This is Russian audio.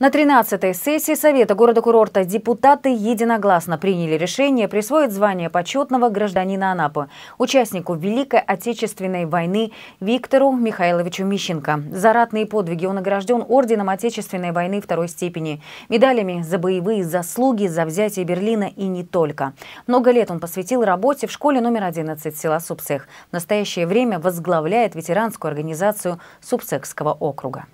На 13-й сессии Совета города-курорта депутаты единогласно приняли решение присвоить звание почетного гражданина Анапы участнику Великой Отечественной войны Виктору Михайловичу Мищенко. За ратные подвиги он награжден Орденом Отечественной войны второй степени, медалями за боевые заслуги, за взятие Берлина и не только. Много лет он посвятил работе в школе номер 11 села Супсех В настоящее время возглавляет ветеранскую организацию Супсехского округа.